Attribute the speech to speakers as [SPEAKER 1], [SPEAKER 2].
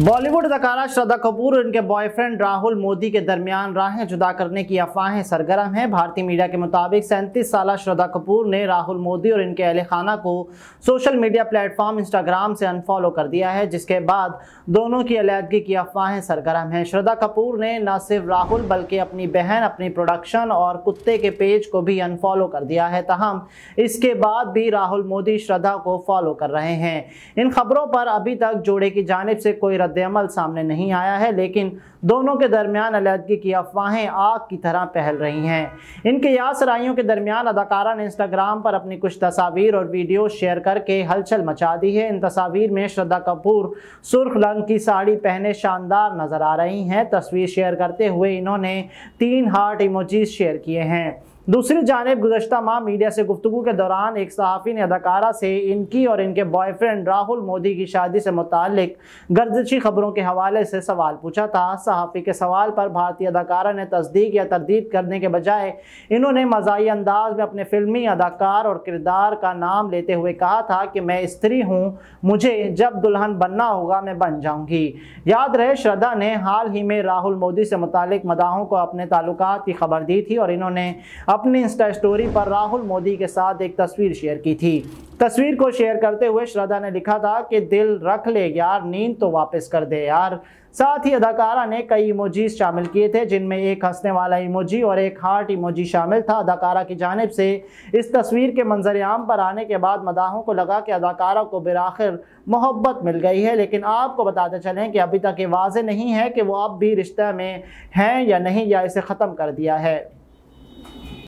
[SPEAKER 1] बॉलीवुड अदाकारा श्रद्धा कपूर और इनके बॉयफ्रेंड राहुल मोदी के दरमियान राहें जुदा करने की अफवाहें सरगर्म हैं भारतीय मीडिया के मुताबिक सैंतीस साल श्रद्धा कपूर ने राहुल मोदी और इनके अहले खाना को सोशल मीडिया प्लेटफॉर्म इंस्टाग्राम से अनफॉलो कर दिया है जिसके बाद दोनों की अलीहदगी की अफवाहें सरगर्म हैं श्रद्धा कपूर ने न सिर्फ राहुल बल्कि अपनी बहन अपनी प्रोडक्शन और कुत्ते के पेज को भी अनफॉलो कर दिया है तहम इसके बाद भी राहुल मोदी श्रद्धा को फॉलो कर रहे हैं इन खबरों पर अभी तक जोड़े की जानब से कोई रद्दमल सामने नहीं आया है लेकिन दोनों के दरमियान अलहदगी की अफवाहें आग की तरह पहल रही हैं इनके यासराइयों के दरमियान अदाकारा ने इंस्टाग्राम पर अपनी कुछ तस्वीर और वीडियो शेयर करके हलचल मचा दी है इन तस्वीर में श्रद्धा कपूर सुर्ख रंग की साड़ी पहने शानदार नजर आ रही हैं तस्वीर शेयर करते हुए इन्होंने तीन हार्ट इमोजीज शेयर किए हैं दूसरी जानब गुजशत माह मीडिया से गुफ्तु के दौरान एक सहाफ़ी ने अदाकारा से इनकी और इनके बॉयफ्रेंड राहुल मोदी की शादी से मुतक गर्दशी खबरों के हवाले से सवाल पूछा था सहाफ़ी के सवाल पर भारतीय अदाकारा ने तस्दीक या तरदीद करने के बजाय इन्होंने मजाही अंदाज में अपने फिल्मी अदाकार और किरदार का नाम लेते हुए कहा था कि मैं स्त्री हूँ मुझे जब दुल्हन बनना होगा मैं बन जाऊँगी याद रहे श्रद्धा ने हाल ही में राहुल मोदी से मुतक मदाहों को अपने ताल्लुक की खबर दी थी और इन्होंने अपने इंस्टा स्टोरी पर राहुल मोदी के साथ एक तस्वीर शेयर की थी तस्वीर को शेयर करते हुए श्रद्धा ने लिखा था कि दिल रख ले यार नींद तो वापस कर दे यार साथ ही अदाकारा ने कई इमोजीज शामिल किए थे जिनमें एक हंसने वाला इमोजी और एक हार्ट इमोजी शामिल था अदाकारा की जानब से इस तस्वीर के मंजर आम पर आने के बाद मदाहों को लगा कि अदाकारा को बिराखिर मोहब्बत मिल गई है लेकिन आपको बताते चलें कि अभी तक ये वाज नहीं है कि वो अब भी रिश्ते में हैं या नहीं या इसे ख़त्म कर दिया है